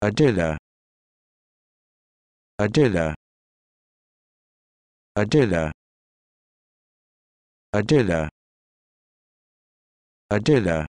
Adela Adela Adela Adela Adela